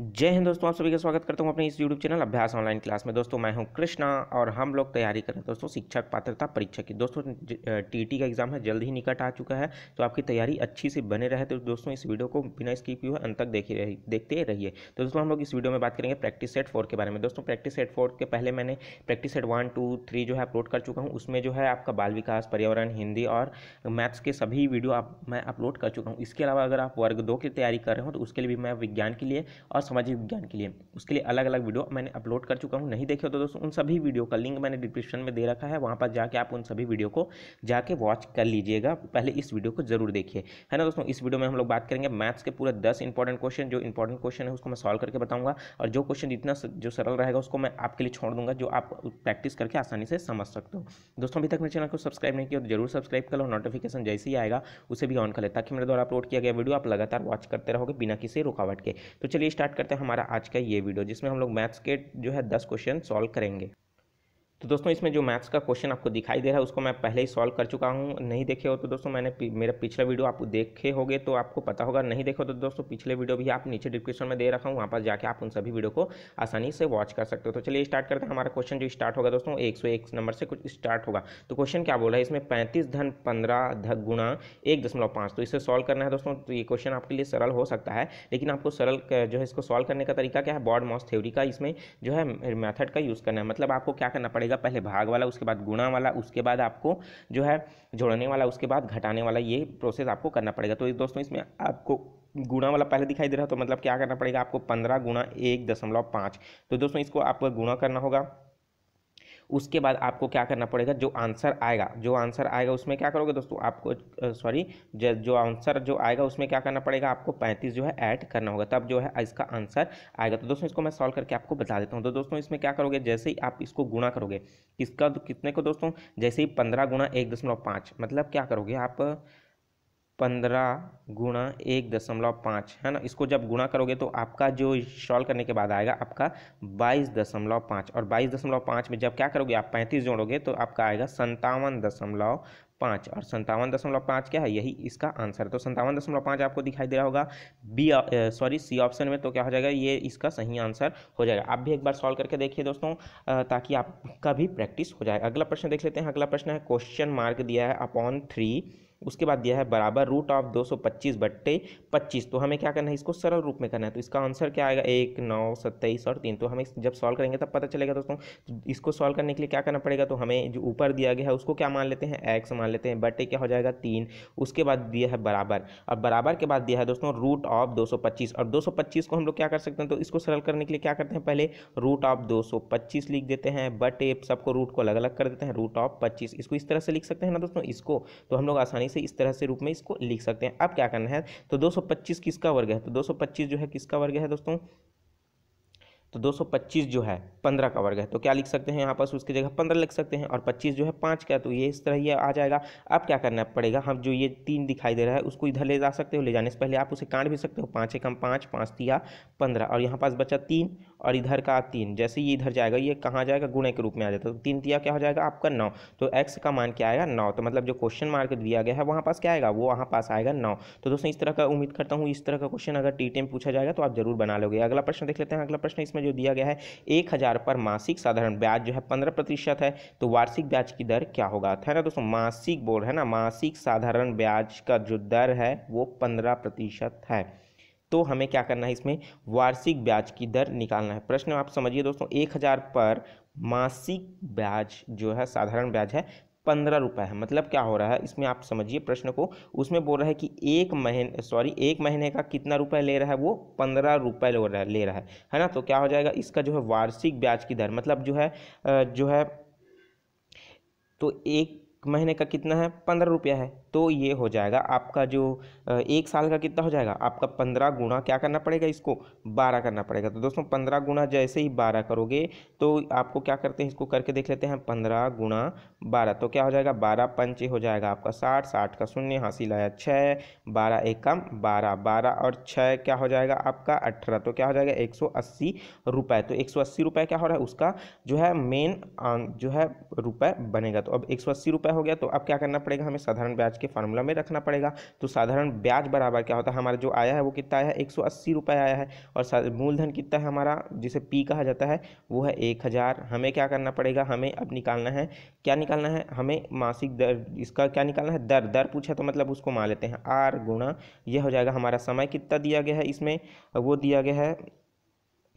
जय हिंद दोस्तों आप सभी का स्वागत करता हूं अपने इस YouTube channel Abhyas online class में दोस्तों मैं हूं कृष्णा और हम लोग तैयारी कर रहे हैं दोस्तों शिक्षक पात्रता परीक्षा की दोस्तों टीटी का एग्जाम है जल्द ही निकट आ चुका है तो आपकी तैयारी अच्छी से बने रहे तो दोस्तों इस वीडियो को बिना स्किप हुए अंत तक देखे देखते रहिए तो दोस्तों हम लोग इस वीडियो में बात करेंगे प्रैक्टिस सेट फोर के बारे में दोस्तों प्रैक्टिस सेट फोर के पहले मैंने practice set one two three जो है अपलोड कर चुका हूँ उसमें जो है आपका बाल विकास पर्यावरण हिंदी और मैथ्स के सभी वीडियो आप मैं अपलोड कर चुका हूँ इसके अलावा अगर आप वर्ग दो की तैयारी कर रहे हो तो उसके लिए भी मैं विज्ञान के लिए और सामाजिक विज्ञान के लिए उसके लिए अलग अलग वीडियो मैंने अपलोड कर चुका हूँ नहीं देखे हो तो दोस्तों उन सभी वीडियो का लिंक मैंने डिस्क्रिप्शन में दे रखा है वहाँ पर जाके आप उन सभी वीडियो को जाके वॉच कर लीजिएगा पहले इस वीडियो को जरूर देखिए है ना दोस्तों इस वीडियो में हम लोग बात करेंगे मैथ्स के पूरे दस इंपॉर्टेंट क्वेश्चन जो इंपॉर्टेंट क्वेश्चन है उसको मैं सॉल्व करके बताऊँगा और जो क्वेश्चन जितना जो सरल रहेगा उसको मैं आपके लिए छोड़ दूंगा जो आप प्रैक्टिस करके आसानी से समझ सकते हो दोस्तों अभी तक मेरे चैनल को सब्सक्राइब नहीं किया तो जरूर सब्सक्राइब कर लो नोटिफिकेशन जैसे ही आएगा उसे भी ऑन कर ले ताकि मेरे द्वारा अपलोड किया गया वीडियो आप लगातार वॉच करते रहोगे बिना किसी रुकावट के तो चलिए स्टार्ट करते हैं हमारा आज का ये वीडियो जिसमें हम लोग मैथ्स के जो है दस क्वेश्चन सॉल्व करेंगे तो दोस्तों इसमें जो मैथ्स का क्वेश्चन आपको दिखाई दे रहा है उसको मैं पहले ही सॉल्व कर चुका हूँ नहीं देखे हो तो दोस्तों मैंने मेरा पिछला वीडियो आप देखे होगे तो आपको पता होगा नहीं देखो तो दोस्तों पिछले वीडियो भी आप नीचे डिस्क्रिप्शन में दे रखा हूँ वहाँ पर जाकर आप उन सभी वीडियो को आसानी से वॉच कर सकते हो तो चलिए स्टार्ट करते हैं हमारा क्वेश्चन जो स्टार्ट होगा दोस्तों एक नंबर से कुछ स्टार्ट होगा तो क्वेश्चन क्या बोला है इसमें पैंतीस धन पंद्रह गुणा एक दशमलव पाँच तो इसे सॉल्व करना है दोस्तों तो ये क्वेश्चन आपके लिए सरल हो सकता है लेकिन आपको सरल जो है इसको सॉल्व करने का तरीका क्या है बॉड मॉस थ्योरी का इसमें जो है मैथड का यूज़ करना है मतलब आपको क्या करना पड़ेगा मिलेगा पहले भाग वाला उसके बाद गुणा वाला उसके बाद आपको जो है जोड़ने वाला उसके बाद घटाने वाला ये प्रोसेस आपको करना पड़ेगा तो दोस्तों इसमें आपको गुणा वाला पहले दिखाई दे रहा तो मतलब क्या करना पड़ेगा आपको पंद्रह गुणा एक दशमलव पाँच तो दोस्तों इसको आपको गुणा करना होगा उसके बाद आपको क्या करना पड़ेगा जो आंसर आएगा जो आंसर आएगा उसमें क्या करोगे दोस्तों आपको सॉरी जो आंसर जो आएगा उसमें क्या करना पड़ेगा आपको पैंतीस जो है ऐड करना होगा तब जो है इसका आंसर आएगा तो दोस्तों इसको मैं सॉल्व करके आपको बता देता हूँ तो दोस्तों इसमें क्या करोगे जैसे ही आप इसको गुणा करोगे किसका कितने को दोस्तों जैसे ही पंद्रह गुणा एक दशमलव पाँच मतलब क्या करोगे आप पंद्रह गुणा एक दशमलव पाँच है ना इसको जब गुणा करोगे तो आपका जो सॉल्व करने के बाद आएगा आपका बाईस दशमलव पाँच और बाईस दशमलव पाँच में जब क्या करोगे आप पैंतीस जोड़ोगे तो आपका आएगा संतावन दशमलव पाँच और संतावन दशमलव पाँच क्या है यही इसका आंसर है तो संतावन दशमलव पाँच आपको दिखाई दे रहा होगा बी सॉरी सी ऑप्शन में तो क्या हो जाएगा ये इसका सही आंसर हो जाएगा आप भी एक बार सॉल्व करके देखिए दोस्तों ताकि आपका भी प्रैक्टिस हो जाए अगला प्रश्न देख लेते हैं अगला प्रश्न है क्वेश्चन मार्क दिया है अपॉन थ्री उसके बाद दिया है बराबर रूट ऑफ दो सौ पच्चीस बट्टे पच्चीस तो हमें क्या करना है इसको सरल रूप में करना है तो इसका आंसर क्या आएगा एक नौ सत्ताईस और तीन तो हमें जब सॉल्व करेंगे तब पता चलेगा दोस्तों तो इसको सॉल्व करने के लिए क्या करना पड़ेगा तो हमें जो ऊपर दिया गया है उसको क्या मान लेते हैं एक्स मान लेते हैं बटे क्या हो जाएगा तीन उसके बाद दिया है बराबर अब बराबर के बाद दिया है दोस्तों रूट ऑफ दो सौ पच्चीस और दो सौ पच्चीस को हम लोग क्या कर सकते हैं तो इसको सरल करने के लिए क्या करते हैं पहले रूट ऑफ दो सौ पच्चीस लिख देते हैं बटे सबको रूट को अलग अलग कर देते हैं रूट ऑफ पच्चीस इसको इस तरह से लिख सकते हैं ना दोस्तों इसको तो हम लोग आसानी इसे इस तरह से रूप में इसको लिख सकते हैं अब क्या करना है तो दो किसका वर्ग है तो दो जो है किसका वर्ग है दोस्तों तो 225 जो है 15 का वर्ग है तो क्या लिख सकते हैं यहाँ पर उसकी जगह 15 लिख सकते हैं और 25 जो है पाँच का तो ये इस तरह ये आ जाएगा अब क्या करना पड़ेगा हम जो ये तीन दिखाई दे रहा है उसको इधर ले जा सकते हो ले जाने से पहले आप उसे काट भी सकते हो पाँच एकम पाँच पाँच तिया पंद्रह और यहाँ पास बचा तीन और इधर का तीन जैसे ये इधर जाएगा ये कहाँ जाएगा गुणे के रूप में आ जाता है तो तीन तिया क्या हो जाएगा आपका नौ तो एक्स का मान क्या आएगा नौ तो मतलब जो क्वेश्चन मार्क दिया गया है वहाँ पास क्या आएगा वो वहाँ पास आएगा नौ तो दोस्तों इस तरह का उम्मीद करता हूँ इस तरह का क्वेश्चन अगर टी टेम पूछा जाएगा तो आप जरूर बना लोगे अगला प्रश्न देख लेते हैं अगला प्रश्न इसमें इसमें जो दिया गया है एक हज़ार पर मासिक साधारण ब्याज जो है पंद्रह प्रतिशत है तो वार्षिक ब्याज की दर क्या होगा है ना दोस्तों मासिक बोर्ड है ना मासिक साधारण ब्याज का जो दर है वो पंद्रह प्रतिशत है तो हमें क्या करना है इसमें वार्षिक ब्याज की दर निकालना है प्रश्न आप समझिए दोस्तों एक पर मासिक ब्याज जो है साधारण ब्याज है पंद्रह रुपये है मतलब क्या हो रहा है इसमें आप समझिए प्रश्न को उसमें बोल रहा है कि एक महीने सॉरी एक महीने का कितना रुपये ले रहा है वो पंद्रह रुपये ले रहा है ले रहा है है ना तो क्या हो जाएगा इसका जो है वार्षिक ब्याज की दर मतलब जो है जो है तो एक महीने का कितना है पंद्रह रुपया है तो ये हो जाएगा आपका जो एक साल का कितना हो जाएगा आपका पंद्रह गुणा क्या करना पड़ेगा इसको बारह करना पड़ेगा तो दोस्तों पंद्रह गुणा जैसे ही बारह करोगे तो आपको क्या करते हैं इसको करके देख लेते हैं पंद्रह गुणा बारह तो क्या हो जाएगा बारह पंच हो जाएगा आपका साठ साठ का शून्य हासिल आया छः बारह एक कम बारह बारह और छः क्या हो जाएगा आपका अठारह तो क्या हो जाएगा एक सौ अस्सी रुपये तो एक सौ अस्सी रुपये क्या हो रहा है उसका जो है मेन अं, जो है रुपये बनेगा तो अब एक सौ अस्सी रुपये हो गया तो अब क्या करना पड़ेगा हमें साधारण ब्याज के फार्मूला में रखना पड़ेगा तो साधारण ब्याज बराबर क्या होता है हमारा जो आया है वो कितना आया है एक रुपये आया है और मूलधन कितना है हमारा जिसे पी कहा जाता है वो है एक हज़ार हमें क्या करना पड़ेगा हमें अब निकालना है क्या निकालना है हमें मासिक दर इसका क्या निकालना है दर दर पूछा तो मतलब उसको मान लेते हैं आर गुणा यह हो जाएगा हमारा समय कितना दिया गया है इसमें वो दिया गया है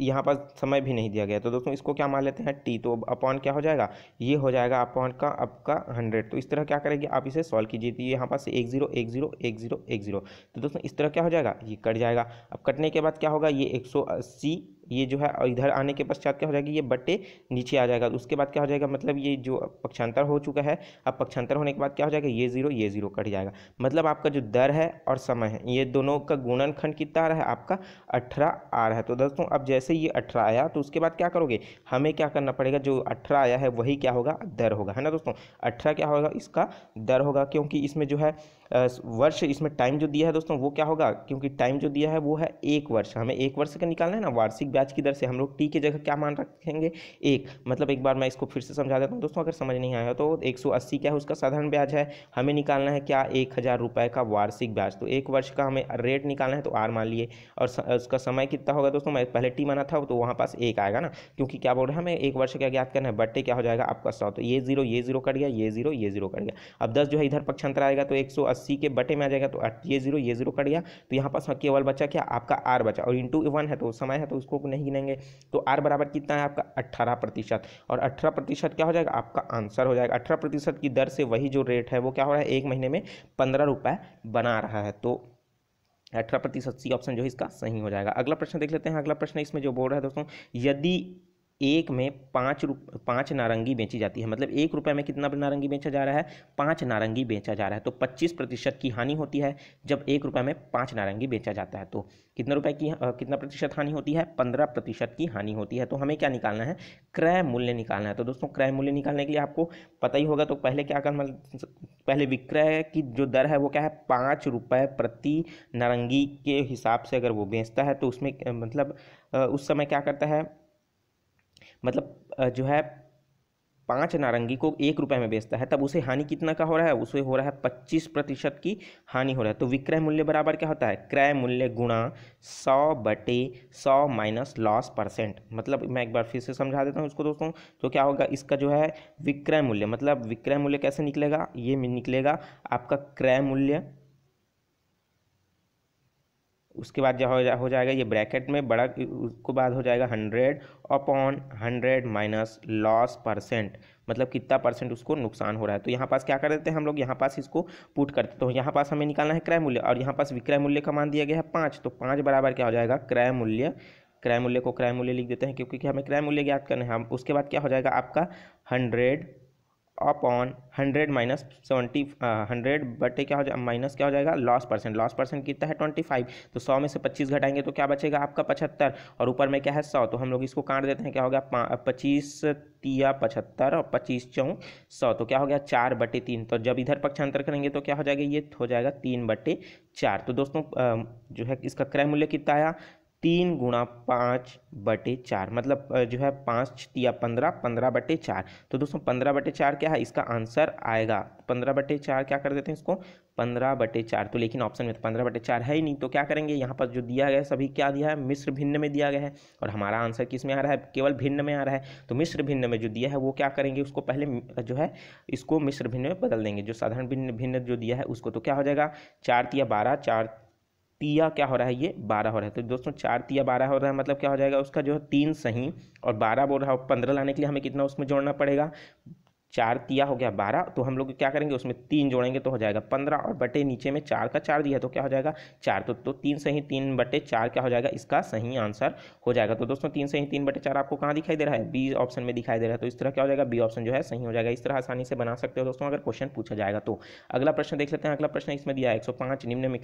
यहाँ पर समय भी नहीं दिया गया तो दोस्तों इसको क्या मान लेते हैं टी तो अपॉन क्या हो जाएगा ये हो जाएगा अपॉन का आपका हंड्रेड तो इस तरह क्या करेंगे आप इसे सॉल्व कीजिए तो यहाँ पास एक जीरो एक जीरो एक जीरो एक जीरो तो दोस्तों इस तरह क्या हो जाएगा ये कट जाएगा अब कटने के बाद क्या होगा ये एक सौ अस्सी ये जो है इधर आने के पश्चात क्या हो जाएगा ये बट्टे नीचे आ जाएगा उसके बाद क्या हो जाएगा मतलब ये जो पक्षांतर हो चुका है अब पक्षांतर होने के बाद क्या हो जाएगा ये जीरो ये जीरो कट जाएगा मतलब आपका जो दर है और समय है ये दोनों का गुणनखंड कितना आ रहा है आपका अठारह आ रहा है तो दोस्तों अब जैसे ये अठारह आया तो उसके बाद क्या करोगे हमें क्या करना पड़ेगा जो अठारह आया है वही क्या होगा दर होगा है ना दोस्तों अठारह क्या होगा इसका दर होगा क्योंकि इसमें जो है वर्ष इसमें टाइम जो दिया है दोस्तों वो क्या होगा क्योंकि टाइम जो दिया है वो है एक वर्ष हमें एक वर्ष का निकालना है ना वार्षिक ब्याज की दर से हम लोग टी की जगह क्या मान रखेंगे एक मतलब एक बार मैं इसको फिर से समझा देता हूँ दोस्तों अगर समझ नहीं आया तो एक क्या है उसका साधारण ब्याज है हमें निकालना है क्या एक हज़ार रुपये का वार्षिक ब्याज तो एक वर्ष का हमें रेट निकालना है तो आर मान लिए और उसका समय कितना होगा दोस्तों मैं पहले टी माना था तो वहाँ पास एक आएगा ना क्योंकि क्या बोल रहे हैं हमें एक वर्ष का ज्ञात करना है बट्टे क्या हो जाएगा आपका सौ तो ये जीरो ये जीरो कट गया ये जीरो ये जीरो कट गया अब दस जो है इधर पक्षांतर आएगा तो एक सौ सी के बटे में आ जाएगा तो ये जीरो ये जीरो कट गया तो यहाँ पास हाँ, केवल बचा क्या आपका आर बचा और इंटू वन है तो समय है तो उसको नहीं गिनेंगे तो आर बराबर कितना है आपका अट्ठारह प्रतिशत और अठारह प्रतिशत क्या हो जाएगा आपका आंसर हो जाएगा अठारह प्रतिशत की दर से वही जो रेट है वो क्या हो रहा है एक महीने में पंद्रह रुपये बना रहा है तो अठारह प्रतिशत सी ऑप्शन जो है इसका सही हो जाएगा अगला प्रश्न देख लेते हैं अगला प्रश्न इसमें जो बोल रहा है दोस्तों यदि एक में पाँच रुप पाँच नारंगी बेची जाती है मतलब एक रुपये में कितना नारंगी बेचा जा रहा है पाँच नारंगी बेचा जा रहा है तो पच्चीस प्रतिशत की हानि होती है जब एक रुपये में पाँच नारंगी बेचा जाता है तो कितना रुपये की आ, कितना प्रतिशत हानि होती है पंद्रह प्रतिशत की हानि होती है तो हमें क्या निकालना है क्रय मूल्य निकालना है तो दोस्तों क्रय मूल्य निकालने के लिए आपको पता ही होगा तो पहले क्या करना पहले विक्रय की जो दर है वो क्या है पाँच रुपये प्रति नारंगी के हिसाब से अगर वो बेचता है तो उसमें मतलब उस समय क्या करता है मतलब जो है पाँच नारंगी को एक रुपये में बेचता है तब उसे हानि कितना का हो रहा है उसे हो रहा है पच्चीस प्रतिशत की हानि हो रहा है तो विक्रय मूल्य बराबर क्या होता है क्रय मूल्य गुणा सौ बटे सौ माइनस लॉस परसेंट मतलब मैं एक बार फिर से समझा देता हूँ उसको दोस्तों तो क्या होगा इसका जो है विक्रय मूल्य मतलब विक्रय मूल्य कैसे निकलेगा ये निकलेगा आपका क्रय मूल्य उसके बाद जो हो, हो जाएगा ये ब्रैकेट में बड़ा उसको बाद हो जाएगा hundred upon hundred minus loss percent मतलब कितना परसेंट उसको नुकसान हो रहा है तो यहाँ पास क्या कर देते हैं हम लोग यहाँ पास इसको पुट कर देते हैं तो यहाँ पास हमें निकालना है क्रय मूल्य और यहाँ पास विक्रय मूल्य का मान दिया गया है पाँच तो पाँच बराबर क्या हो जाएगा क्रय मूल्य क्रय मूल्य को क्रय मूल्य लिख देते हैं क्योंकि हमें क्रय मूल्य ज्ञात करना है हम उसके बाद क्या हो जाएगा आपका hundred upon hundred minus seventy hundred बटे क्या हो जाए माइनस क्या हो जाएगा लॉस परसेंट लॉस परसेंट कितना है ट्वेंटी फाइव तो सौ में से पच्चीस घटाएंगे तो क्या बचेगा आपका पचहत्तर और ऊपर में क्या है सौ तो हम लोग इसको काट देते हैं क्या हो गया पच्चीस तिया पचहत्तर और पच्चीस चौं सौ तो क्या हो गया चार बटे तीन तो जब इधर पक्षांतर करेंगे तो क्या हो जाएगा ये हो जाएगा तीन बटे चार तो दोस्तों जो है इसका क्रय मूल्य कितना आया तीन गुणा पाँच बटे चार मतलब जो है पाँच या पंद्रह पंद्रह बटे चार तो दोस्तों पंद्रह बटे चार क्या है इसका आंसर आएगा पंद्रह बटे चार क्या कर देते हैं इसको पंद्रह बटे चार तो लेकिन ऑप्शन में तो पंद्रह बटे चार है ही नहीं तो क्या करेंगे यहाँ पर जो दिया गया है सभी क्या दिया है मिश्र भिन्न में दिया गया है और हमारा आंसर किस में आ रहा है केवल भिन्न में आ रहा है तो मिश्र भिन्न में जो दिया है वो क्या करेंगे उसको पहले जो है इसको मिश्र भिन्न में बदल देंगे जो साधारण भिन्न भिन्न जो दिया है उसको तो क्या हो जाएगा चार या बारह चार तिया क्या हो रहा है ये बारह हो रहा है तो दोस्तों चार तिया बारह हो रहा है मतलब क्या हो जाएगा उसका जो है तीन सही और बारह बोल रहा है पंद्रह लाने के लिए हमें कितना उसमें जोड़ना पड़ेगा चार दिया हो गया बारह तो हम लोग क्या करेंगे उसमें तीन जोड़ेंगे तो हो जाएगा पंद्रह और बटे नीचे में चार का चार दिया तो क्या हो जाएगा चार तो, तो तीन सही तीन बटे चार क्या हो जाएगा इसका सही आंसर हो जाएगा तो दोस्तों तीन सही तीन बटे चार आपको कहाँ दिखाई दे रहा है बी ऑप्शन में दिखाई दे रहा है तो इस तरह क्या हो जाएगा बी ऑप्शन जो है सही हो जाएगा इस तरह आसानी से बना सकते हो दोस्तों अगर क्वेश्चन पूछा जाएगा तो अगला प्रश्न देख लेते हैं अगला प्रश्न इसमें दिया है एक में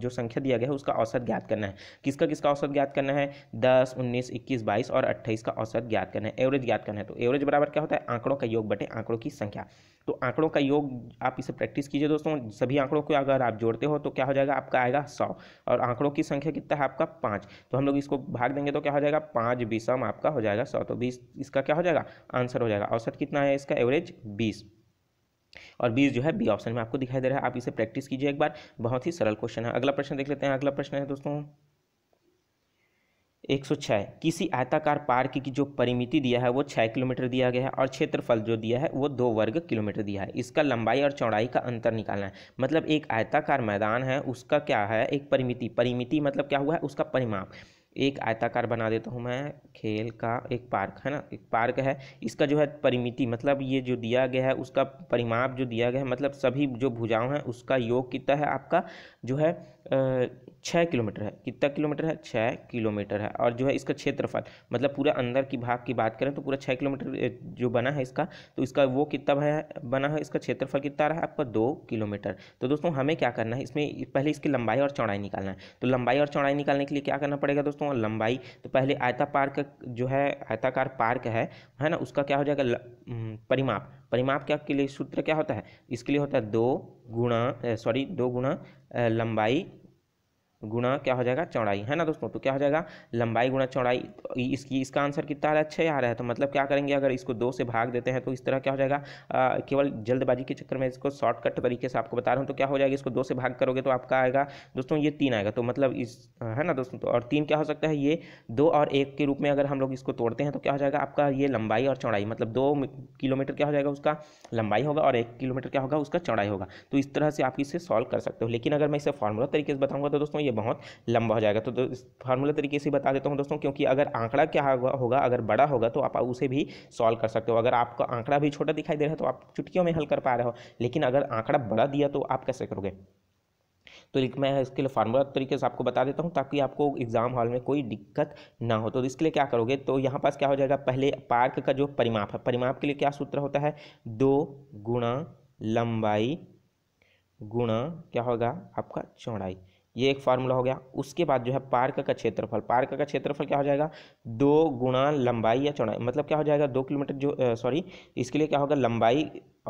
जो संख्या दिया गया है उसका औसत ज्ञात करना है किसका किसका औसत ज्ञात करना है दस उन्नीस इक्कीस बाईस और अट्ठाईस का औसत ज्ञात करना है एवरेज ज्ञात करना है तो एवरेज बराबर क्या होता है आंकड़ों का योग बटे आंकड़ों आंकड़ों की संख्या तो आंकड़ों का योग आप इसे प्रैक्टिस कीजिए दोस्तों सभी आंकड़ों को अगर आप जोड़ते हो तो क्या हो जाएगा आपका आएगा सौ और आंकड़ों की संख्या कितना है आपका पाँच तो हम लोग इसको भाग देंगे तो क्या हो जाएगा पाँच बीसम आपका हो जाएगा सौ तो बीस इसका क्या हो जाएगा आंसर हो जाएगा औसत कितना है इसका एवरेज बीस और बीस जो है बी ऑप्शन में आपको दिखाई दे रहा है आप इसे प्रैक्टिस कीजिए एक बार बहुत ही सरल क्वेश्चन है अगला प्रश्न देख लेते हैं अगला प्रश्न है दोस्तों एक सौ छः किसी आयताकार पार्क की जो परिमिति दिया है वो छः किलोमीटर दिया गया है और क्षेत्रफल जो दिया है वो दो वर्ग किलोमीटर दिया है इसका लंबाई और चौड़ाई का अंतर निकालना है मतलब एक आयताकार मैदान है उसका क्या है एक परिमिति परिमिति मतलब क्या हुआ है उसका परिमाप एक आयताकार बना देता हूँ मैं खेल का एक पार्क है ना एक पार्क है इसका जो है परिमिति मतलब ये जो दिया गया है उसका परिमाप जो दिया गया है मतलब सभी जो भुजाओं हैं उसका योग कितना है आपका जो है छः किलोमीटर है कितना किलोमीटर है छः किलोमीटर है और जो है इसका क्षेत्रफल मतलब पूरा अंदर की भाग की बात करें तो पूरा छः किलोमीटर जो बना है इसका तो इसका वो कितना है बना है इसका क्षेत्रफल कितना रहा है आपका दो किलोमीटर तो दोस्तों हमें क्या करना है इसमें पहले इसकी लंबाई और चौड़ाई निकालना है तो लंबाई और चौड़ाई निकालने के लिए क्या करना पड़ेगा दोस्तों लंबाई तो पहले आयता पार्क जो है आयताकार पार्क है है ना उसका क्या हो जाएगा परिमाप परिमाप क्या के लिए सूत्र क्या होता है इसके लिए होता है दो गुणा सॉरी दो गुणा लंबाई गुणा क्या हो जाएगा चौड़ाई है ना दोस्तों तो क्या हो जाएगा लंबाई गुणा चौड़ाई तो इसकी इसका आंसर कितना आ रहा है छः आ रहा है तो मतलब क्या करेंगे अगर इसको दो से भाग देते हैं तो इस तरह क्या हो जाएगा केवल जल्दबाजी के चक्कर में इसको शॉर्टकट तरीके से आपको बता रहा हूँ तो क्या हो जाएगा इसको दो से भाग करोगे तो आपका आएगा दोस्तों ये तीन आएगा तो मतलब इस है ना दोस्तों तो और तीन क्या हो सकता है ये दो और एक के रूप में अगर हम लोग इसको तोड़ते हैं तो क्या हो जाएगा आपका ये लंबाई और चौड़ाई मतलब दो किलोमीटर क्या हो जाएगा उसका लंबाई होगा और एक किलोमीटर क्या होगा उसका चौड़ाई होगा तो इस तरह से आप इसे सॉल्व कर सकते हो लेकिन अगर मैं इसे फॉर्मूला तरीके से बताऊँगा तो दोस्तों ये बहुत लंबा हो जाएगा तो, तो इस फार्मूला तरीके से बता देता हूँ दोस्तों क्योंकि अगर आंकड़ा क्या होगा अगर बड़ा होगा तो आप उसे भी सॉल्व कर सकते हो अगर आपका आंकड़ा भी छोटा दिखाई दे रहा है तो आप चुटकियों में हल कर पा रहे हो लेकिन अगर आंकड़ा बड़ा दिया तो आप कैसे करोगे तो एक मैं इसके लिए फार्मूला तरीके से आपको बता देता हूँ ताकि आपको एग्ज़ाम हॉल में कोई दिक्कत ना हो तो इसके लिए क्या करोगे तो यहाँ पास क्या हो जाएगा पहले पार्क का जो परिमाप है परिमाप के लिए क्या सूत्र होता है दो गुणा लंबाई गुणा क्या होगा आपका चौड़ाई ये एक फार्मूला हो गया उसके बाद जो है पार्क का क्षेत्रफल पार्क का क्षेत्रफल क्या हो जाएगा दो गुणा लंबाई या चौड़ाई मतलब क्या हो जाएगा दो किलोमीटर जो सॉरी इसके लिए क्या होगा लंबाई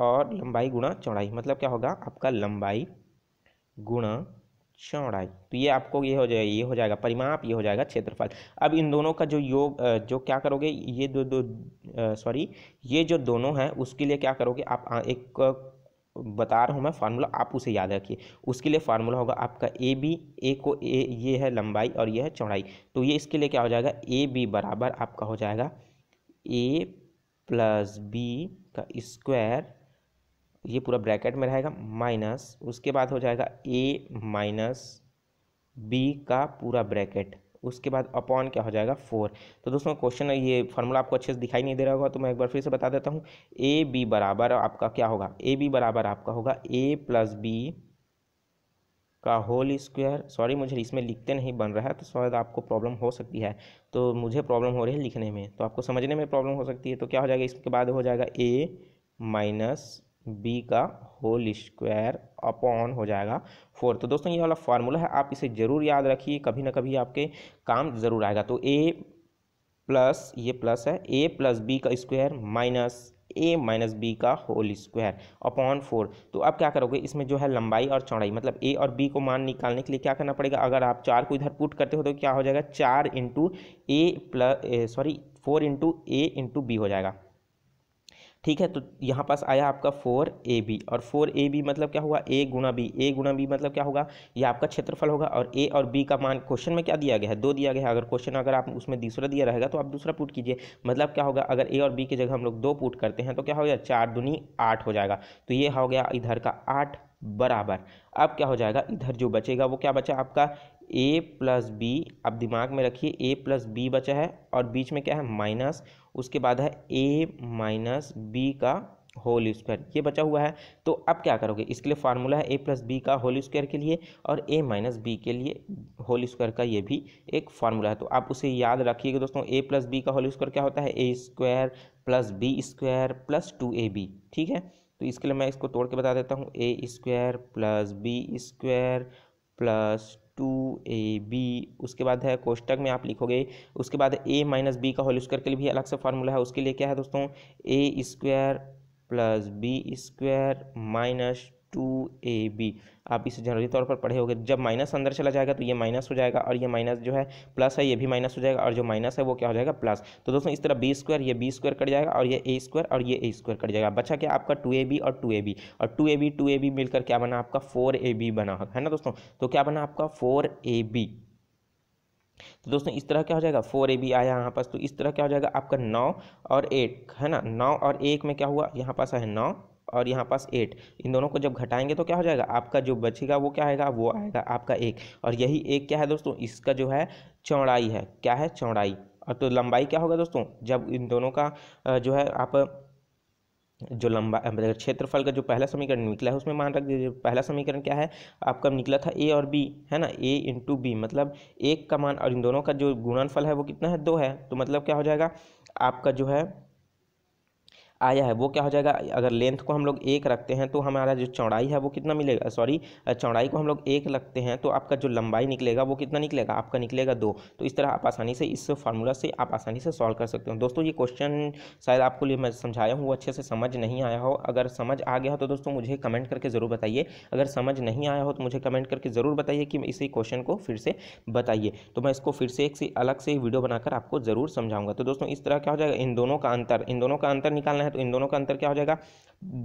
और लंबाई गुणा चौड़ाई मतलब क्या होगा आपका लंबाई गुणा चौड़ाई तो ये आपको ये हो जाएगा ये हो जाएगा परिमाप ये हो जाएगा क्षेत्रफल अब इन दोनों का जो योग जो क्या करोगे ये दो दो सॉरी ये जो दोनों हैं उसके लिए क्या करोगे आप एक बता रहा हूँ मैं फार्मूला आप उसे याद रखिए उसके लिए फार्मूला होगा आपका ए बी ए को ए ये है लंबाई और ये है चौड़ाई तो ये इसके लिए क्या हो जाएगा ए बी बराबर आपका हो जाएगा ए प्लस बी का स्क्वायर ये पूरा ब्रैकेट में रहेगा माइनस उसके बाद हो जाएगा ए माइनस बी का पूरा ब्रैकेट उसके बाद अपॉन क्या हो जाएगा फोर तो दोस्तों क्वेश्चन ये फॉर्मूला आपको अच्छे से दिखाई नहीं दे रहा होगा तो मैं एक बार फिर से बता देता हूँ ए बी बराबर आपका क्या होगा ए बी बराबर आपका होगा ए प्लस बी का होल स्क्वायर सॉरी मुझे इसमें लिखते नहीं बन रहा है तो शायद आपको प्रॉब्लम हो सकती है तो मुझे प्रॉब्लम हो रही है लिखने में तो आपको समझने में प्रॉब्लम हो सकती है तो क्या हो जाएगा इसके बाद हो जाएगा ए माइनस बी का होल स्क्वायर अपॉन हो जाएगा फोर तो दोस्तों ये वाला फार्मूला है आप इसे ज़रूर याद रखिए कभी ना कभी आपके काम ज़रूर आएगा तो ए प्लस ये प्लस है ए प्लस बी का square minus A minus B का होल स्क्वायर अपॉन फोर तो आप क्या करोगे इसमें जो है लंबाई और चौड़ाई मतलब ए और बी को मान निकालने के लिए क्या करना पड़ेगा अगर आप चार को इधर पुट करते हो तो क्या हो जाएगा चार into A plus sorry four into A into B हो जाएगा ठीक है तो यहाँ पास आया आपका फोर ए बी और फोर ए बी मतलब क्या हुआ ए गुणा बी ए गुणा बी मतलब क्या होगा ये आपका क्षेत्रफल होगा और ए और बी का मान क्वेश्चन में क्या दिया गया है दो दिया गया है अगर क्वेश्चन अगर आप उसमें दूसरा दिया रहेगा तो आप दूसरा पुट कीजिए मतलब क्या होगा अगर ए और बी की जगह हम लोग दो पुट करते हैं तो क्या हो गया चार दुनी आठ हो जाएगा तो ये हो गया इधर का आठ बराबर अब क्या हो जाएगा इधर जो बचेगा वो क्या बचा आपका ए प्लस बी आप दिमाग में रखिए ए प्लस बी बचा है और बीच में क्या है माइनस उसके बाद है ए माइनस बी का होल स्क्वायर ये बचा हुआ है तो अब क्या करोगे इसके लिए फार्मूला है ए प्लस बी का होल स्क्वायर के लिए और ए माइनस बी के लिए होल स्क्वायर का ये भी एक फार्मूला है तो आप उसे याद रखिएगा दोस्तों ए प्लस बी का होल स्क्वायर क्या होता है A square plus B square plus two A B ठीक है तो इसके लिए मैं इसको तोड़ के बता देता हूँ A square plus B square plus two A B उसके बाद है कोष्टक में आप लिखोगे उसके बाद ए माइनस बी का होल स्क्वायर के लिए भी अलग से फार्मूला है उसके लिए क्या है दोस्तों A square plus B square minus two A B आप इसे जनरली तौर पर पढ़े होंगे जब माइनस अंदर चला जाएगा तो ये माइनस हो जाएगा और ये माइनस जो है प्लस है ये भी माइनस हो जाएगा और जो माइनस है वो क्या हो जाएगा प्लस तो दोस्तों इस तरह बी स्क्वायर ये बी स्क्वायर कट जाएगा और ये ए स्क्वायर और ये ए स्क्वायर कट जाएगा बचा क्या आपका टू ए बी और टू ए बी और two A B two A B मिलकर क्या बना आपका फोर ए बी बना है ना दोस्तों तो क्या बना आपका फोर ए बी तो दोस्तों इस तरह क्या हो जाएगा फोर ए बी आया यहाँ पास तो इस तरह क्या हो जाएगा आपका नौ और एक है ना नौ और एक में क्या हुआ यहाँ पास है नौ और यहाँ पास एट इन दोनों को जब घटाएंगे तो क्या हो जाएगा आपका जो बचेगा वो क्या आएगा वो आएगा आपका एक और यही एक क्या है दोस्तों इसका जो है चौड़ाई है क्या है चौड़ाई और तो लंबाई क्या होगा दोस्तों जब इन दोनों का जो है आप जो लंबा मतलब क्षेत्रफल का जो पहला समीकरण निकला है उसमें मान रख दीजिए पहला समीकरण क्या है आपका निकला था ए और बी है ना ए इंटू बी मतलब एक का मान और इन दोनों का जो गुणनफल है वो कितना है दो है तो मतलब क्या हो जाएगा आपका जो है आया है वो क्या हो जाएगा अगर लेंथ को हम लोग एक रखते हैं तो हमारा जो चौड़ाई है वो कितना मिलेगा सॉरी चौड़ाई को हम लोग एक रखते हैं तो आपका जो लंबाई निकलेगा वो कितना निकलेगा आपका निकलेगा दो तो इस तरह आप आसानी से इस फार्मूला से आप आसानी से सॉल्व कर सकते हो दोस्तों ये क्वेश्चन शायद आपको लिए मैं समझाया हूँ वो अच्छे से समझ नहीं आया हो अगर समझ आ गया हो तो दोस्तों मुझे कमेंट करके ज़रूर बताइए अगर समझ नहीं आया हो तो मुझे कमेंट करके ज़रूर बताइए कि इसी क्वेश्चन को फिर से बताइए तो मैं इसको फिर से एक से अलग से वीडियो बनाकर आपको ज़रूर समझाऊंगा तो दोस्तों इस तरह क्या हो जाएगा इन दोनों का अंतर इन दोनों का अंतर निकालना है तो इन दोनों का अंतर क्या हो जाएगा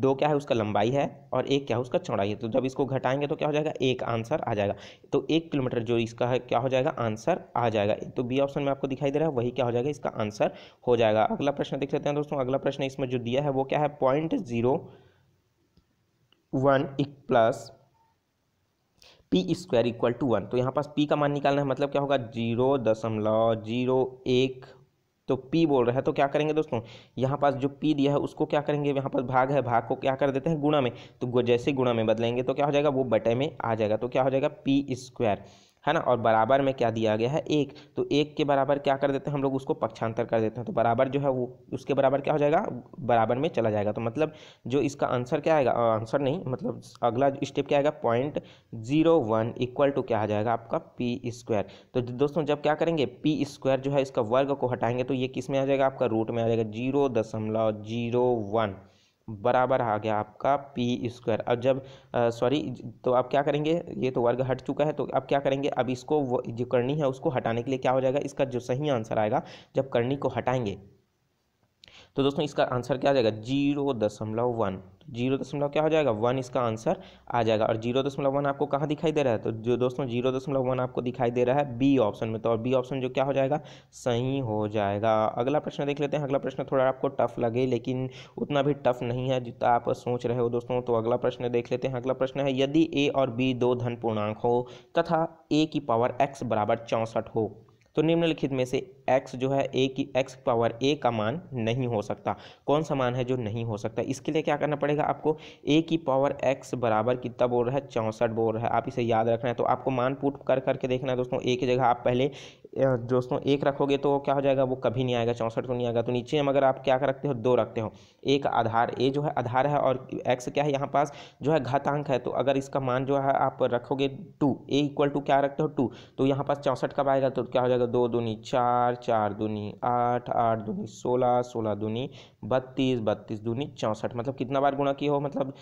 दो क्या है उसका लंबाई है और एक क्या है उसका चौड़ाई है तो जब इसको घटाएंगे तो क्या हो जाएगा एक आंसर आ जाएगा तो एक किलोमीटर जो इसका है क्या हो जाएगा आंसर आ जाएगा तो बी ऑप्शन में आपको दिखाई दे रहा है वही क्या हो जाएगा इसका आंसर हो जाएगा अगला प्रश्न देख लेते हैं दोस्तों अगला प्रश्न इसमें जो दिया है वो क्या है point zero one plus P square equal to one तो यहाँ पास पी का मान निकालना है मतलब क्या होगा जीरो दशमलव जीरो एक तो P बोल रहा है तो क्या करेंगे दोस्तों यहाँ पास जो P दिया है उसको क्या करेंगे यहाँ पास भाग है भाग को क्या कर देते हैं गुणा में तो जैसे गुणा में बदलेंगे तो क्या हो जाएगा वो बटे में आ जाएगा तो क्या हो जाएगा पी स्क्वायर है ना और बराबर में क्या दिया गया है एक तो एक के बराबर क्या कर देते हैं हम लोग उसको पक्षांतर कर देते हैं तो बराबर जो है वो उसके बराबर क्या हो जाएगा बराबर में चला जाएगा तो मतलब जो इसका आंसर क्या आएगा आंसर नहीं मतलब अगला स्टेप क्या आएगा point zero one equal to क्या आ जाएगा आपका पी स्क्वायर तो दोस्तों जब क्या करेंगे पी स्क्वायर जो है इसका वर्ग को हटाएंगे तो ये किस में आ जाएगा आपका रूट में आ जाएगा जीरो दशमलव जीरो वन बराबर आ गया आपका पी स्क्वायर अब जब सॉरी तो आप क्या करेंगे ये तो वर्ग हट चुका है तो अब क्या करेंगे अब इसको जो करनी है उसको हटाने के लिए क्या हो जाएगा इसका जो सही आंसर आएगा जब करनी को हटाएंगे तो दोस्तों इसका आंसर क्या आ जाएगा जीरो दशमलव वन तो जीरो दशमलव क्या हो जाएगा वन इसका आंसर आ जाएगा और जीरो दशमलव वन आपको कहाँ दिखाई दे रहा है तो जो दोस्तों जीरो दशमलव वन आपको दिखाई दे रहा है बी ऑप्शन में तो और बी ऑप्शन जो क्या हो जाएगा सही हो जाएगा अगला प्रश्न देख लेते हैं अगला प्रश्न थोड़ा आपको टफ लगे लेकिन उतना भी टफ नहीं है जितना आप सोच रहे हो दोस्तों तो अगला प्रश्न देख लेते हैं अगला प्रश्न है यदि ए और बी दो धन पूर्णांक हो तथा ए की पावर एक्स बराबर चौंसठ हो तो निम्नलिखित में से एक्स जो है ए की एक्स पावर ए का मान नहीं हो सकता कौन सा मान है जो नहीं हो सकता इसके लिए क्या करना पड़ेगा आपको ए की पावर एक्स बराबर कितना बोल रहा है चौंसठ बोल रहा है आप इसे याद रखना है तो आपको मान पुट कर करके देखना है दोस्तों एक की जगह आप पहले दोस्तों एक रखोगे तो क्या हो जाएगा वो कभी नहीं आएगा चौंसठ को तो नहीं आएगा तो नीचे हम अगर आप क्या रखते हो दो रखते हो एक आधार ए जो है आधार है और एक्स क्या है यहाँ पास जो है घातांक है तो अगर इसका मान जो है आप रखोगे टू ए इक्वल टू क्या रखते हो टू तो यहाँ पास चौंसठ कब आएगा तो क्या हो जाएगा दो दूनी चार चार दूनी आठ आठ दूनी सोलह सोलह दूनी बत्तीस बत्तीस दूनी चौंसठ मतलब कितना बार गुणा की हो मतलब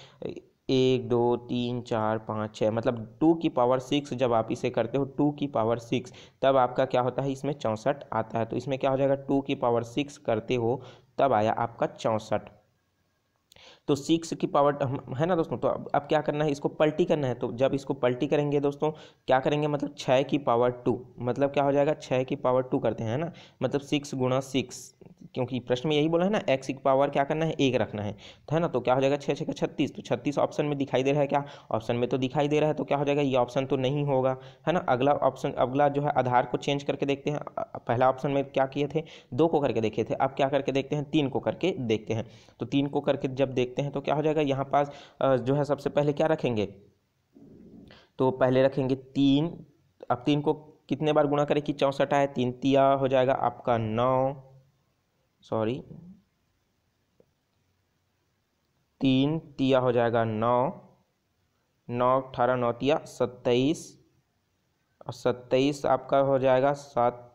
एक दो तीन चार पाँच छः मतलब टू की पावर सिक्स जब आप इसे करते हो टू की पावर सिक्स तब आपका क्या होता है इसमें चौंसठ आता है तो इसमें क्या हो जाएगा टू की पावर सिक्स करते हो तब आया आपका चौंसठ तो सिक्स की पावर है ना दोस्तों तो अब अब क्या करना है इसको पल्टी करना है तो जब इसको पल्टी करेंगे दोस्तों क्या करेंगे मतलब छः की पावर टू मतलब क्या हो जाएगा छः की पावर टू करते हैं ना मतलब सिक्स गुणा सिक्स क्योंकि प्रश्न में यही बोला है ना एक्स की पावर क्या करना है एक रखना है तो है ना तो क्या हो जाएगा छः छः का छत्तीस तो छत्तीस ऑप्शन में दिखाई दे रहा है क्या ऑप्शन में तो दिखाई दे रहा है तो क्या हो जाएगा ये ऑप्शन तो नहीं होगा है ना अगला ऑप्शन अगला जो है आधार को चेंज करके देखते हैं पहला ऑप्शन में क्या किए थे दो को करके देखे थे अब क्या करके देखते हैं तीन को करके देखते हैं तो तीन को करके जब देखते हैं तो क्या हो जाएगा यहाँ पास जो है सबसे पहले क्या रखेंगे तो पहले रखेंगे तीन अब तीन को कितने बार गुणा करें कि चौंसठ आए तीन तिया हो जाएगा आपका नौ सॉरी तीन तिया हो जाएगा नौ नौ अठारह नौ तिया सत्ताईस और सत्ताईस आपका हो जाएगा सात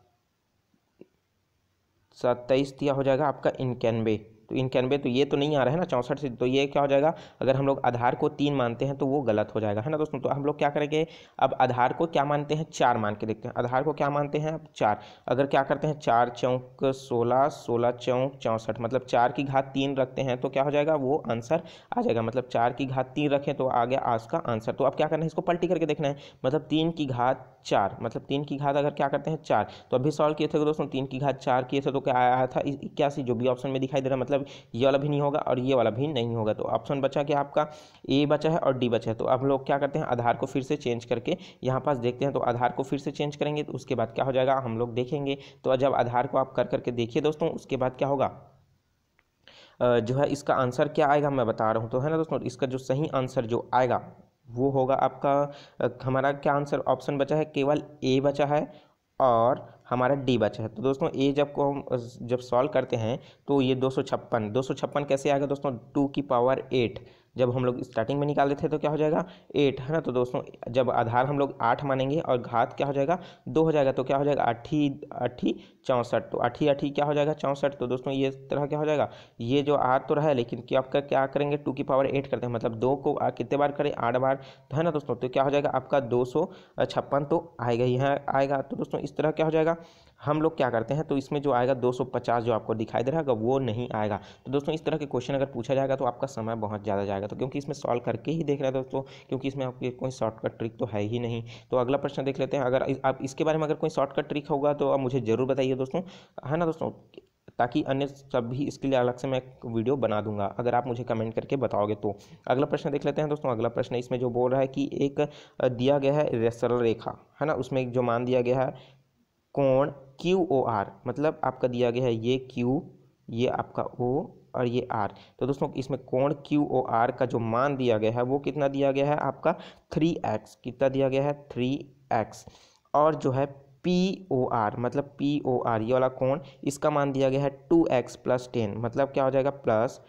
सत्ताईस तिया हो जाएगा आपका इक्यानवे तो इक्यानवे तो ये तो नहीं आ रहा है ना चौंसठ से तो ये क्या हो जाएगा अगर हम लोग आधार को तीन मानते हैं तो वो गलत हो जाएगा है ना दोस्तों तो हम लोग क्या करेंगे अब आधार को क्या मानते हैं चार मान के देखते हैं आधार को क्या मानते हैं अब चार अगर क्या करते हैं चार चौंक सोलह सोलह चौंक चौंसठ मतलब चार की घात तीन रखते हैं तो क्या हो जाएगा वो आंसर आ जाएगा मतलब चार की घात तीन रखें तो आ गया आज का आंसर तो अब क्या करना है इसको पलटी करके देखना है मतलब तीन की घात चार मतलब तीन की घात अगर क्या करते हैं चार तो अभी सॉल्व किए थे दोस्तों तीन की घात चार किए थे तो क्या आया था इक्यासी जो भी ऑप्शन में दिखाई दे रहा मतलब ये वाला भी नहीं होगा और ये वाला भी नहीं होगा तो ऑप्शन बचा क्या आपका ए बचा है और डी बचा है तो अब लोग क्या करते हैं आधार को फिर से चेंज करके यहाँ पास देखते हैं तो आधार को फिर से चेंज करेंगे तो उसके बाद क्या हो जाएगा हम लोग देखेंगे तो जब आधार को आप कर करके देखिए दोस्तों उसके बाद क्या होगा जो है इसका आंसर क्या आएगा मैं बता रहा हूँ तो है ना दोस्तों इसका जो सही आंसर जो आएगा वो होगा आपका हमारा क्या आंसर ऑप्शन बचा है केवल ए बचा है और हमारा डी बचा है तो दोस्तों ए जब को हम जब सॉल्व करते हैं तो ये दो सौ छप्पन दो सौ छप्पन कैसे आएगा दोस्तों टू की पावर एट जब हम लोग स्टार्टिंग में निकाले थे तो क्या हो जाएगा एट है ना तो दोस्तों जब आधार हम लोग आठ मानेंगे और घात क्या हो जाएगा दो हो जाएगा तो क्या हो जाएगा अट्ठी अट्ठी चौंसठ तो अट्ठी अट्ठी क्या हो जाएगा चौंसठ तो दोस्तों ये तरह क्या हो जाएगा ये जो आर तो रहा है लेकिन क्या आपका क्या करेंगे टू की पावर एट करते हैं मतलब दो को कितने बार करें आठ बार तो है ना दोस्तों तो क्या हो जाएगा आपका दो सौ छप्पन तो आएगा ही हाँ, आएगा तो दोस्तों इस तरह क्या हो जाएगा हम लोग क्या करते हैं तो इसमें जो आएगा 250 जो आपको दिखाई दे रहा होगा वो नहीं आएगा तो दोस्तों इस तरह के क्वेश्चन अगर पूछा जाएगा तो आपका समय बहुत ज़्यादा जाएगा तो क्योंकि इसमें सॉल्व करके ही देख रहे हैं दोस्तों क्योंकि इसमें आपकी कोई शॉर्टकट ट्रिक तो है ही नहीं तो अगला प्रश्न देख लेते हैं अगर आप इसके बारे में अगर कोई शॉर्टकट ट्रिक होगा तो आप मुझे ज़रूर बताइए दोस्तों है ना दोस्तों ताकि अन्य सब भी इसके लिए अलग से मैं एक वीडियो बना दूंगा अगर आप मुझे कमेंट करके बताओगे तो अगला प्रश्न देख लेते हैं दोस्तों अगला प्रश्न इसमें जो बोल रहा है कि एक दिया गया है रेसर रेखा है ना उसमें जो मान दिया गया है कोण क्यू ओ आर मतलब आपका दिया गया है ये क्यू ये आपका ओ और ये आर तो दोस्तों इसमें कोण क्यू ओ आर का जो मान दिया गया है वो कितना दिया गया है आपका थ्री एक्स कितना दिया गया है थ्री एक्स और जो है पी ओ आर मतलब पी ओ आर ये वाला कोण इसका मान दिया गया है टू एक्स प्लस टेन मतलब क्या हो जाएगा plus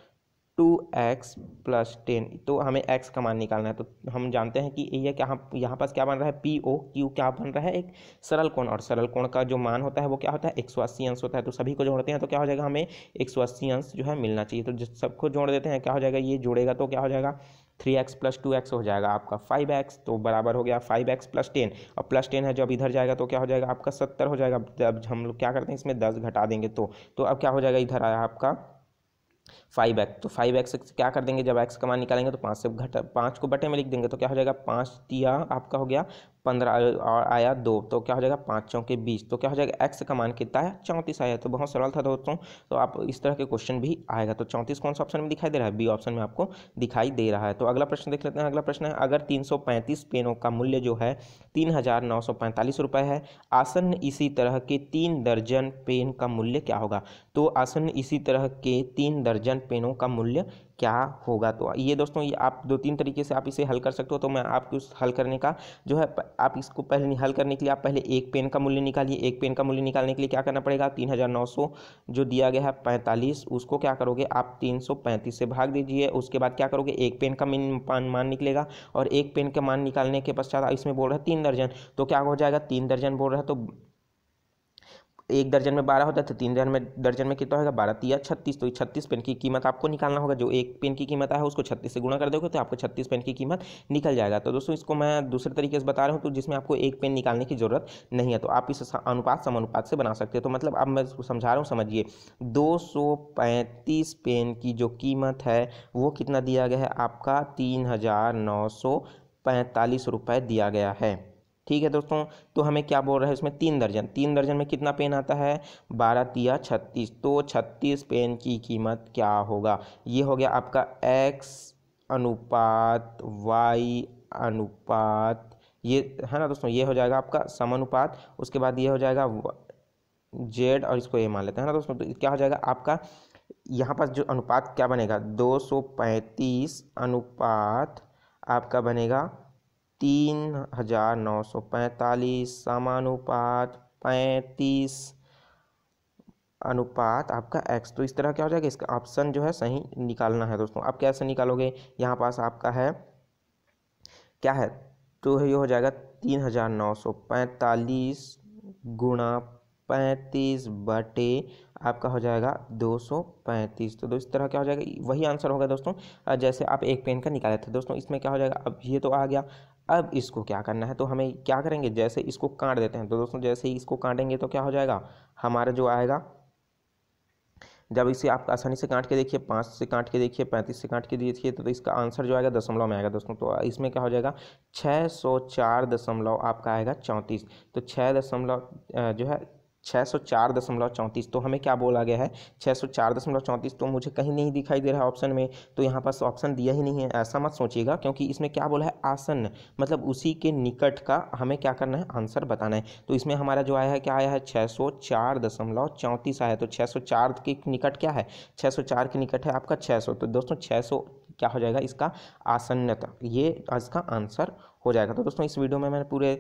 two x plus ten तो हमें x का मान निकालना है तो हम जानते हैं कि ये क्या यहाँ पास क्या बन रहा है पी ओ क्यू क्या बन रहा है एक सरल कोण और सरल कोण का जो मान होता है वो क्या होता है एक सौ अस्सी अंश होता है तो सभी को जोड़ते हैं तो क्या हो जाएगा हमें एक सौ अस्सी अंश जो है मिलना चाहिए तो जिस सबको जोड़ देते हैं क्या हो जाएगा ये जोड़ेगा तो क्या हो जाएगा three x plus two x हो जाएगा आपका फाइव एक्स तो बराबर हो गया फाइव एक्स प्लस टेन और प्लस टेन है जब इधर जाएगा तो क्या हो जाएगा आपका सत्तर हो जाएगा अब हम लोग क्या करते हैं इसमें दस घटा देंगे तो तो अब क्या हो जाएगा इधर आया आपका फाइव एक्स तो फाइव एक्स क्या कर देंगे जब एक्स का मान निकालेंगे तो पाँच से घटा पाँच को बटे में लिख देंगे तो क्या हो जाएगा पाँच दिया आपका हो गया पंद्रह आया दो तो क्या हो जाएगा पाँच चौके बीस तो क्या हो जाएगा एक्स का मान कितना है चौंतीस आया तो बहुत सरल था दोस्तों तो आप इस तरह के क्वेश्चन भी आएगा तो चौंतीस कौन सा ऑप्शन में दिखाई दे रहा है बी ऑप्शन में आपको दिखाई दे रहा है तो अगला प्रश्न देख लेते हैं अगला प्रश्न है अगर तीन पेनों का मूल्य जो है तीन रुपये है आसन इसी तरह के तीन दर्जन पेन का मूल्य क्या होगा तो आसन इसी तरह के तीन दर्जन पेनों का मूल्य क्या होगा तो ये दोस्तों ये आप दो तीन तरीके से आप इसे हल कर सकते हो तो मैं आपको उस हल करने का जो है आप इसको पहले हल करने के लिए आप पहले एक पेन का मूल्य निकालिए एक पेन का मूल्य निकालने के लिए क्या करना पड़ेगा तीन हज़ार नौ सौ जो दिया गया है पैंतालीस उसको क्या करोगे आप तीन सौ पैंतीस से भाग दीजिए उसके बाद क्या करोगे एक पेन का मान मान निकलेगा और एक पेन का मान निकालने के पश्चात इसमें बोल रहा है तीन दर्जन तो क्या हो जाएगा तीन दर्जन बोल रहा है तो एक दर्जन में बारह होता है तो तीन दर्जन में दर्जन में कितना होगा बारह तीन छत्तीस तो छत्तीस पेन की कीमत आपको निकालना होगा जो एक पेन की कीमत है उसको छत्तीस से गुणा कर दोगे तो आपको छत्तीस पेन की कीमत निकल जाएगा तो दोस्तों इसको मैं दूसरे तरीके से बता रहा हूँ तो जिसमें आपको एक पेन निकालने की जरूरत नहीं है तो आप इस अनुपात समानुपात से बना सकते हो तो मतलब अब मैं समझा रहा हूँ समझिए दो पेन की जो कीमत है वो कितना दिया गया है आपका तीन हज़ार नौ सौ पैंतालीस रुपये दिया गया है ठीक है दोस्तों तो हमें क्या बोल रहा है उसमें तीन दर्जन तीन दर्जन में कितना पेन आता है बारह तिया छत्तीस तो छत्तीस पेन की कीमत क्या होगा ये हो गया आपका एक्स अनुपात वाई अनुपात ये है ना दोस्तों ये हो जाएगा आपका सम अनुपात उसके बाद ये हो जाएगा जेड और इसको ये मान लेते हैं ना दोस्तों तो क्या हो जाएगा आपका यहाँ पर जो अनुपात क्या बनेगा दो सौ पैंतीस अनुपात आपका बनेगा तीन हजार नौ सौ पैंतालीस समानुपात पैंतीस अनुपात आपका एक्स तो इस तरह क्या हो जाएगा इसका ऑप्शन जो है सही निकालना है दोस्तों अब कैसे निकालोगे यहाँ पास आपका है क्या है तो ये हो जाएगा तीन हजार नौ सौ पैंतालीस गुणा पैंतीस बटे आपका हो जाएगा दो सौ पैंतीस तो दोस्त इस तरह क्या हो जाएगा वही आंसर होगा दोस्तों जैसे आप एक पेन का निकाले थे दोस्तों इसमें क्या हो जाएगा अब ये तो आ गया अब इसको क्या करना है तो हमें क्या करेंगे जैसे इसको काट देते हैं तो दोस्तों जैसे ही इसको काटेंगे तो क्या हो जाएगा हमारा जो आएगा जब इसे आप आसानी से काट के देखिए पाँच से काट के देखिए पैंतीस से काट के देखिए तो, तो इसका आंसर जो आएगा दशमलव में आएगा दोस्तों तो इसमें क्या हो जाएगा छः सौ चार दशमलव आपका आएगा चौंतीस तो छः दशमलव जो है छः सौ चार दशमलव चौंतीस तो हमें क्या बोला गया है छः सौ चार दशमलव चौंतीस तो मुझे कहीं नहीं दिखाई दे रहा है ऑप्शन में तो यहाँ पास ऑप्शन दिया ही नहीं है ऐसा मत सोचिएगा क्योंकि इसमें क्या बोला है आसन्न मतलब उसी के निकट का हमें क्या करना है आंसर बताना है तो इसमें हमारा जो आया है क्या आया है छः सौ चार दशमलव चौंतीस आया है तो छः सौ चार के निकट क्या है छः सौ चार के निकट है आपका छः सौ तो दोस्तों छः सौ क्या हो जाएगा इसका आसन्नता ये इसका आंसर हो जाएगा तो दोस्तों इस वीडियो में मैंने पूरे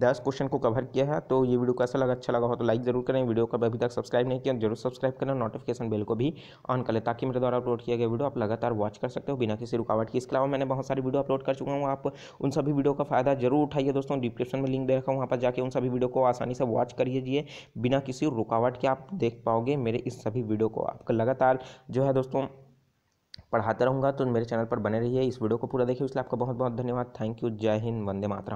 दस क्वेश्चन को कवर किया है तो ये वीडियो कैसा लगा अच्छा लगा हो तो लाइक जरूर करें वीडियो को अभी तक सब्सक्राइब नहीं किया जरूर सब्सक्राइब करें नोटिफिकेशन बेल को भी ऑन करें ताकि मेरे द्वारा अपलोड किया गया वीडियो आप लगातार वॉच कर सकते हो बिना किसी रुकावट के इसके अलावा मैंने बहुत सारी वीडियो अपलोड कर चुका हूँ आप उन सभी वीडियो का फायदा जरूर उठाइए दोस्तों डिस्क्रिप्शन में लिंक दे रखा हूँ वहाँ पर जाकर उन सभी वीडियो को आसानी से वॉच कर लीजिए बिना किसी रुकावट के आप देख पाओगे मेरे इस सभी वीडियो को आपका लगातार जो है दोस्तों पढ़ाता रहूँगा तो मेरे चैनल पर बने रहिए इस वीडियो को पूरा देखिए इसलिए आपका बहुत बहुत धन्यवाद थैंक यू जय हिंद वंदे मातरम